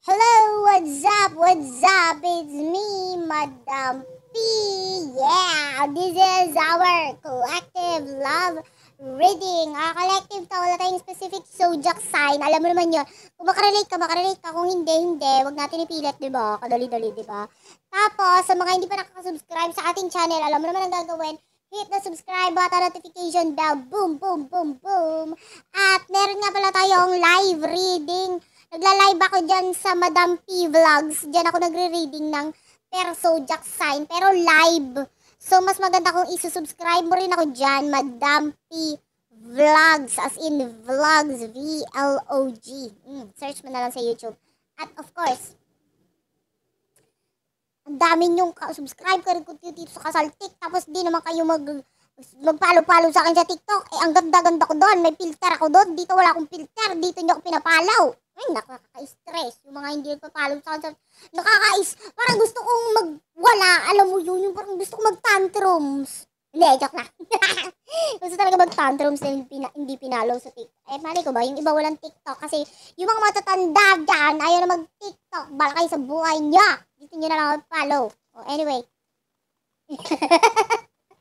Hello, what's up? What's up? It's me, Madam P. Yeah, this is our collective love reading. Our collective to, wala tayong specific zodiac sign. Alam mo naman yun. Kung makarelate ka, makarelate ka. Kung hindi, hindi. Huwag natin ipilit, di ba? Kadali-dali, di ba? Tapos, sa mga hindi pa nakakasubscribe sa ating channel, alam mo naman ang gagawin hit the subscribe button, notification bell, boom, boom, boom, boom. At meron nga pala tayong live reading Nagla-live ako dyan sa Madam P Vlogs. Dyan ako nagre-reading ng Perso Jack Sign, pero live. So, mas maganda kung isusubscribe mo rin ako dyan, Madam P Vlogs, as in Vlogs, V-L-O-G. Mm, search mo na lang sa YouTube. At of course, ang dami nyong subscribe ka rin ko dito sa kasaltik. Tapos di naman kayo mag magpalo-palo sa akin sa TikTok. Eh, ang ganda-ganda ko doon. May filter ako doon. Dito wala akong filter. Dito nyo ako pinapalaw ay nakaka-stress. Yung mga hindi nagpapalog sa kanila, nakaka-is, parang gusto kong magwala, alam mo yun, yung parang gusto kong mag-tantrums. Hindi, joke na. gusto talaga mag-tantrums na pina, hindi pinalo sa TikTok. Eh, mali ko ba, yung iba walang TikTok kasi yung mga matatanda dyan, ayaw na mag-TikTok, balakay sa buhay niya. Dito nyo na lang mag-follow. Oh, anyway.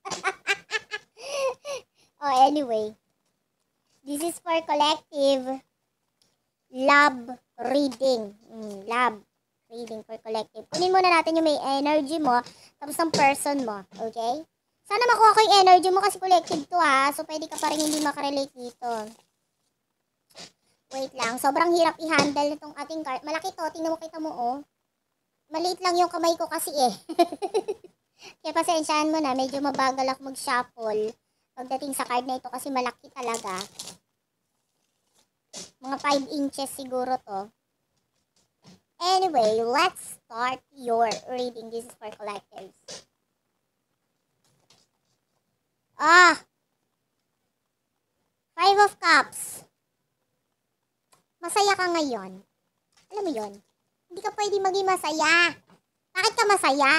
oh, anyway. This is for collective love reading. Mm, love reading for collective. Kunin muna natin yung may energy mo, tapos ang person mo. Okay? Sana makuha ko yung energy mo kasi collective to ha. So, pwede ka pa rin hindi makarelate dito. Wait lang. Sobrang hirap i-handle itong ating card. Malaki to. Tingnan mo kita mo oh. Maliit lang yung kamay ko kasi eh. Kaya pasensyahan mo na. Medyo mabagal ako mag-shuffle pagdating sa card na ito kasi malaki talaga. Mga 5 inches siguro to. Anyway, let's start your reading. This is for collectives. Ah! Five of Cups. Masaya ka ngayon. Alam mo yon Hindi ka pwede maging masaya. Bakit ka masaya?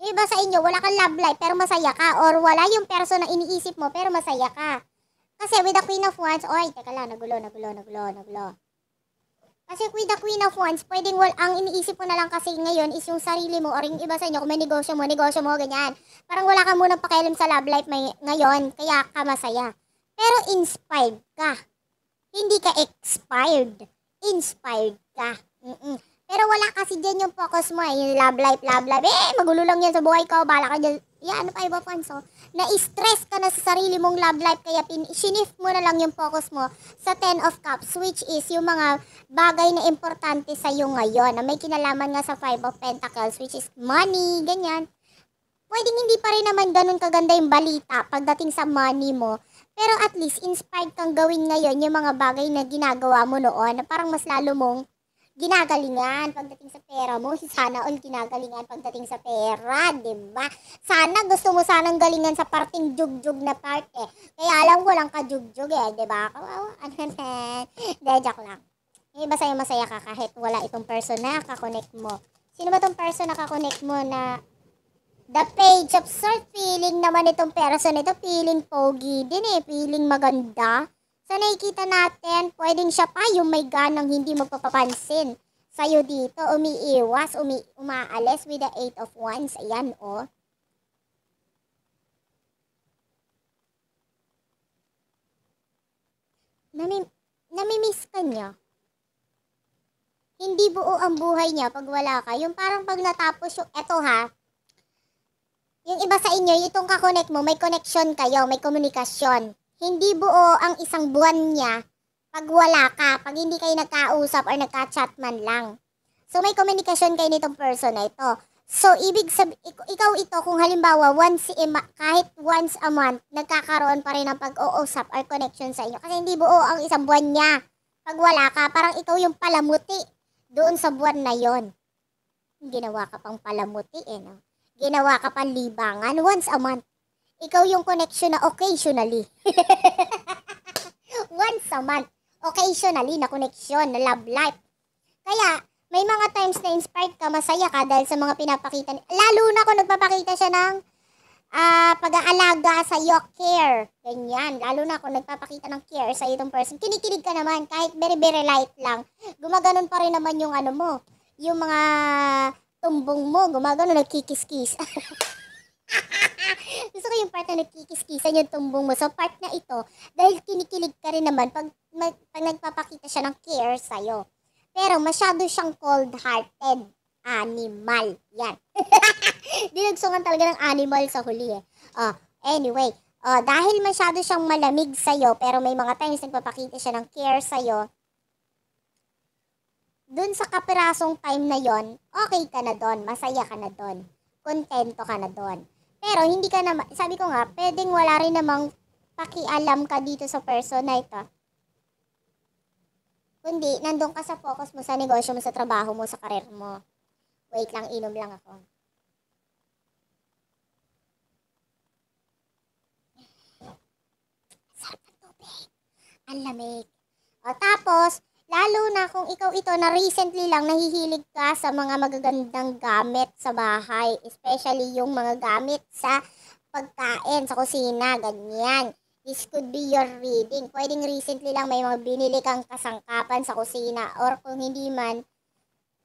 iba sa inyo, wala kang love life pero masaya ka. Or wala yung person na iniisip mo pero masaya ka. Kasi with the Queen of Wands, oy, teka lang, nagulo, nagulo, nagulo, nagulo. Kasi with the Queen of Wands, pwedeng well, ang iniisip ko na lang kasi ngayon is yung sarili mo or yung iba sa inyo, kung may negosyo mo, negosyo mo, ganyan. Parang wala ka munang pakialam sa love life may, ngayon, kaya ka masaya. Pero inspired ka. Hindi ka expired. Inspired ka. Mm-mm. Pero wala kasi dyan yung focus mo eh, yung love life, love life. Eh, magulo lang yan sa buhay ko, bala ka dyan. Yan, yeah, ano pa iba pa, so na-stress ka na sa sarili mong love life kaya pin shinift mo na lang yung focus mo sa 10 of cups which is yung mga bagay na importante sa iyo ngayon na may kinalaman nga sa 5 of pentacles which is money, ganyan. Pwedeng hindi pa rin naman ganun kaganda yung balita pagdating sa money mo. Pero at least inspired kang gawin ngayon yung mga bagay na ginagawa mo noon na parang mas lalo mong ginagalingan pagdating sa pera mo. Sana all ginagalingan pagdating sa pera, ba diba? Sana gusto mo sanang galingan sa parting jugjug na part eh. Kaya alam ko lang ka jugjug eh, ba diba? Kawawa, ano yan? De, joke lang. Eh, masaya-masaya ka kahit wala itong person na kakonect mo. Sino ba itong person na kakonect mo na the page of sort? Feeling naman itong person ito, feeling pogi din eh, feeling maganda. So nakikita natin, pwedeng siya pa yung may ganang hindi magpapapansin sa'yo dito. Umiiwas, umi umaalis with the 8 of Wands. Ayan, o. Oh. Namim namimiss ka niya. Hindi buo ang buhay niya pag wala ka. Yung parang pag natapos yung, eto ha, yung iba sa inyo, itong kakonek mo, may connection kayo, may komunikasyon hindi buo ang isang buwan niya pag wala ka, pag hindi kayo nagkausap or nagka-chat man lang. So, may communication kayo nitong person na ito. So, ibig sabi, ikaw ito, kung halimbawa, once a ma- kahit once a month, nagkakaroon pa rin ng pag-uusap or connection sa inyo. Kasi hindi buo ang isang buwan niya. Pag wala ka, parang ikaw yung palamuti doon sa buwan na yon. Ginawa ka pang palamuti, eh, no? Ginawa ka pang libangan once a month. Ikaw yung connection na occasionally. Once a month, occasionally na connection, na love life. Kaya, may mga times na inspired ka, masaya ka dahil sa mga pinapakita ni... Lalo na kung nagpapakita siya ng uh, pag-aalaga sa iyo, care. Ganyan. Lalo na kung nagpapakita ng care sa itong person. Kinikilig ka naman, kahit very, very light lang. Gumaganon pa rin naman yung ano mo, yung mga tumbong mo, gumagano, nagkikis-kis. gusto ko yung part na nagkikiskisan yung tumbong mo. So, part na ito, dahil kinikilig ka rin naman pag, mag, pag nagpapakita siya ng care sa'yo. Pero, masyado siyang cold-hearted animal. Yan. Dinagsungan talaga ng animal sa huli eh. Uh, anyway, uh, dahil masyado siyang malamig sa'yo, pero may mga times nagpapakita siya ng care sa'yo, dun sa kapirasong time na yon, okay ka na doon, masaya ka na doon, kontento ka na doon. Pero hindi ka naman, sabi ko nga, pwedeng wala rin namang pakialam ka dito sa person na ito. Kundi, nandun ka sa focus mo sa negosyo mo, sa trabaho mo, sa karir mo. Wait lang, inom lang ako. Sarap ng tubig. Ang lamig. O, tapos, Lalo na kung ikaw ito na recently lang nahihilig ka sa mga magagandang gamit sa bahay, especially yung mga gamit sa pagkain, sa kusina, ganyan. This could be your reading. Pwedeng recently lang may mga binili kang kasangkapan sa kusina or kung hindi man,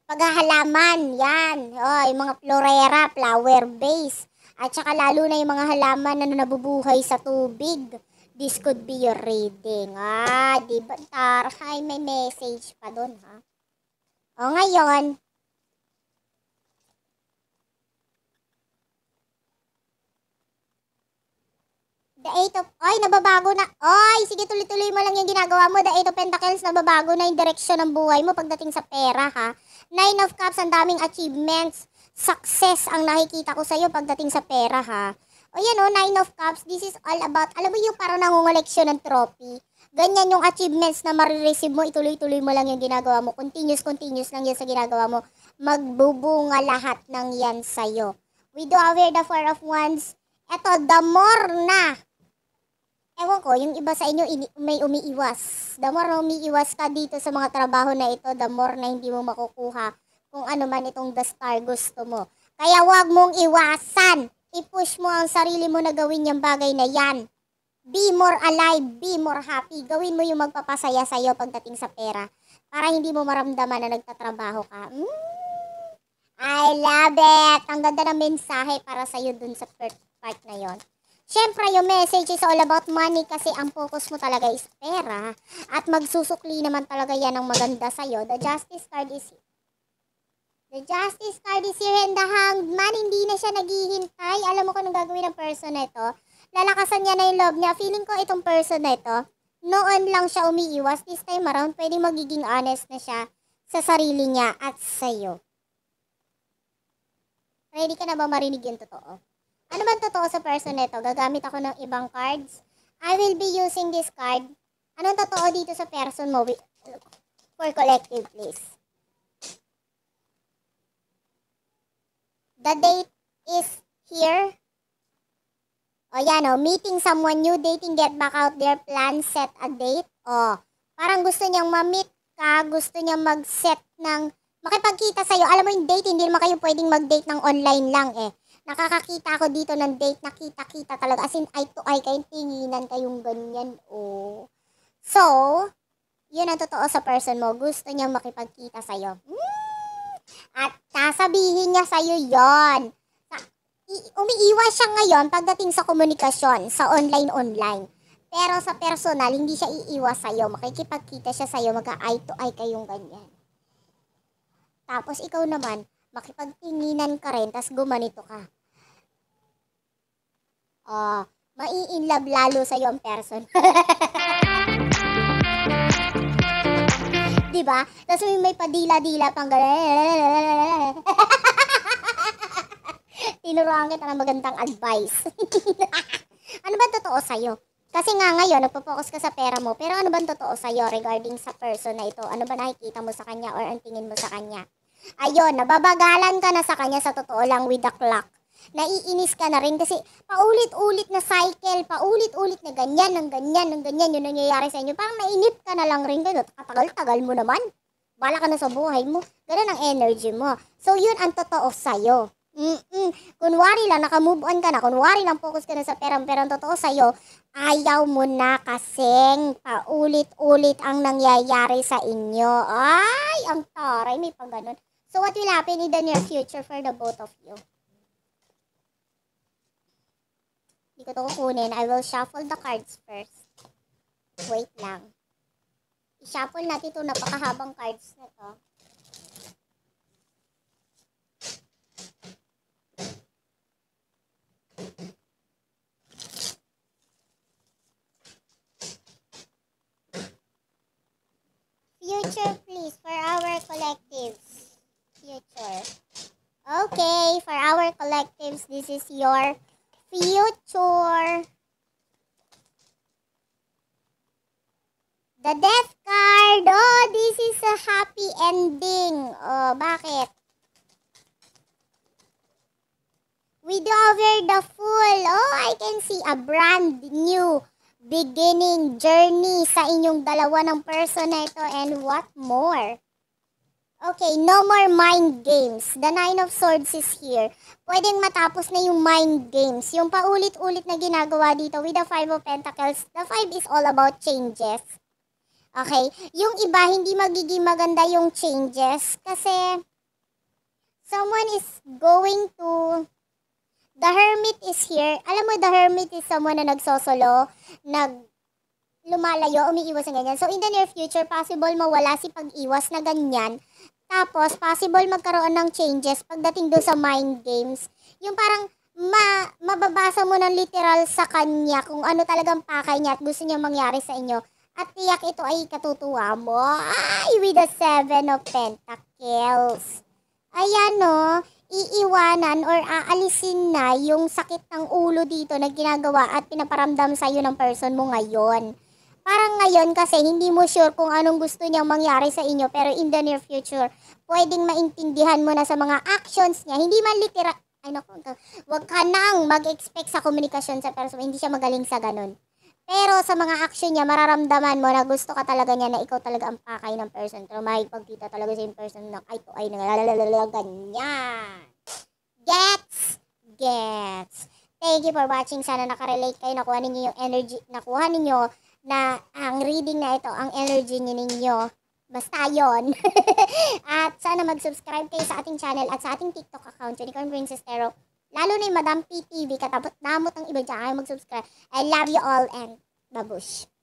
paghahalaman, yan. O, oh, yung mga florera, flower base. At saka lalo na yung mga halaman na nabubuhay sa tubig This could be your reading. Ah, di ba? Taray, may message pa doon, ha? O, ngayon, The Eight of... Oy, nababago na. Oy, sige, tuloy-tuloy mo lang yung ginagawa mo. The Eight of Pentacles, nababago na yung direksyon ng buhay mo pagdating sa pera, ha? Nine of Cups, ang daming achievements. Success ang nakikita ko sa'yo pagdating sa pera, ha? o oh, yan o, oh, Nine of Cups, this is all about, alam mo yung parang nangungoleksyon ng trophy. Ganyan yung achievements na marireceive mo, ituloy-tuloy mo lang yung ginagawa mo. Continuous, continuous lang yan sa ginagawa mo. Magbubunga lahat ng yan sa'yo. We do aware the four of wands. Eto, the more na. Ewan ko, yung iba sa inyo ini- may umiiwas. The more umiiwas ka dito sa mga trabaho na ito, the more na hindi mo makukuha kung ano man itong the star gusto mo. Kaya wag mong iwasan I-push mo ang sarili mo na gawin yung bagay na yan. Be more alive, be more happy. Gawin mo yung magpapasaya sa'yo pagdating sa pera para hindi mo maramdaman na nagtatrabaho ka. Mm, I love it! Ang ganda ng mensahe para sa'yo dun sa first part na yon. Siyempre, yung message is all about money kasi ang focus mo talaga is pera at magsusukli naman talaga yan ng maganda sa'yo. The justice card is The justice card is here and the hanged man, hindi na siya naghihintay. Alam mo kung anong gagawin ng person na ito. Lalakasan niya na yung love niya. Feeling ko itong person na ito, noon lang siya umiiwas. This time around, pwede magiging honest na siya sa sarili niya at sa'yo. Ready ka na ba marinig yung totoo? Ano man totoo sa person na ito? Gagamit ako ng ibang cards. I will be using this card. Anong totoo dito sa person mo for collective, please? The date is here. O yan o, meeting someone new, dating, get back out there, plan, set a date. O, parang gusto niyang ma-meet ka, gusto niyang mag-set ng, makipagkita sa'yo. Alam mo yung date, hindi naman kayo pwedeng mag-date ng online lang eh. Nakakakita ako dito ng date, nakita-kita talaga. As in, eye to eye kayo, tinginan kayong ganyan. O, so, yun ang totoo sa person mo. Gusto niyang makipagkita sa'yo. Hmm? At sasabihin niya sa iyo yon. Umiiwas siya ngayon pagdating sa komunikasyon, sa online-online. Pero sa personal, hindi siya iiwas sa iyo. Makikipagkita siya sa iyo, mag-eye to eye kayong ganyan. Tapos ikaw naman, makipagtinginan ka rin, tas gumanito ka. Oh, uh, ah, mai-inlove lalo iyo ang person. ba? Diba? Tapos may, may padila-dila pang gano'n. Tinuruan kita ng magandang advice. ano ba totoo sa'yo? Kasi nga ngayon, nagpo-focus ka sa pera mo, pero ano ba totoo sa'yo regarding sa person na ito? Ano ba nakikita mo sa kanya or ang tingin mo sa kanya? Ayun, nababagalan ka na sa kanya sa totoo lang with the clock naiinis ka na rin kasi paulit-ulit na cycle, paulit-ulit na ganyan, ng ganyan, ng ganyan yung nangyayari sa inyo. Parang nainip ka na lang rin ganun. Katagal-tagal mo naman. Bala ka na sa buhay mo. Ganun ang energy mo. So, yun ang totoo sa'yo. Mm-mm. Kunwari lang, nakamove on ka na. Kunwari lang, focus ka na sa perang. Pero ang totoo sa'yo, ayaw mo na kasing paulit-ulit ang nangyayari sa inyo. Ay, ang taray. May pang ganun. So, what will happen in the near future for the both of you? Hindi ko kukunin. I will shuffle the cards first. Wait lang. I-shuffle natin itong napakahabang cards na to. Future, please, for our collectives. Future. Okay, for our collectives, this is your future. The death card. Oh, this is a happy ending. Oh, bakit? We over the fool. Oh, I can see a brand new beginning journey sa inyong dalawa ng person na ito and what more. Okay, no more mind games. The Nine of Swords is here. Pwedeng matapos na yung mind games. Yung paulit-ulit na ginagawa dito with the Five of Pentacles. The Five is all about changes. Okay? Yung iba, hindi magiging maganda yung changes. Kasi, someone is going to... The Hermit is here. Alam mo, the Hermit is someone na nagsosolo, nag lumalayo, umiiwas ng ganyan. So, in the near future, possible mawala si pag-iwas na ganyan. Tapos, possible magkaroon ng changes pagdating do sa mind games. Yung parang ma mababasa mo ng literal sa kanya kung ano talagang pakay niya at gusto niya mangyari sa inyo. At tiyak ito ay katutuwa mo. Ay, with the seven of pentacles. Ayan o, iiwanan or aalisin na yung sakit ng ulo dito na ginagawa at pinaparamdam sa'yo ng person mo ngayon. Parang ngayon kasi hindi mo sure kung anong gusto niyang mangyari sa inyo pero in the near future, pwedeng maintindihan mo na sa mga actions niya. Hindi man litera, ano, wag ka nang mag-expect sa komunikasyon sa person. Hindi siya magaling sa ganun. Pero sa mga action niya, mararamdaman mo na gusto ka talaga niya na ikaw talaga ang pakay ng person. Pero pagkita talaga sa yung person na ay to ay na ganyan. Gets? Gets. Thank you for watching. Sana nakarelate kayo. Nakuha ninyo yung energy. Nakuha ninyo na ang reading na ito, ang energy ninyo. Basta yon. at sana mag-subscribe kayo sa ating channel at sa ating TikTok account, Unicorn Princess Tarot. Lalo na yung Madam PTV, katapos damot ang iba dyan, mag-subscribe. I love you all and babush.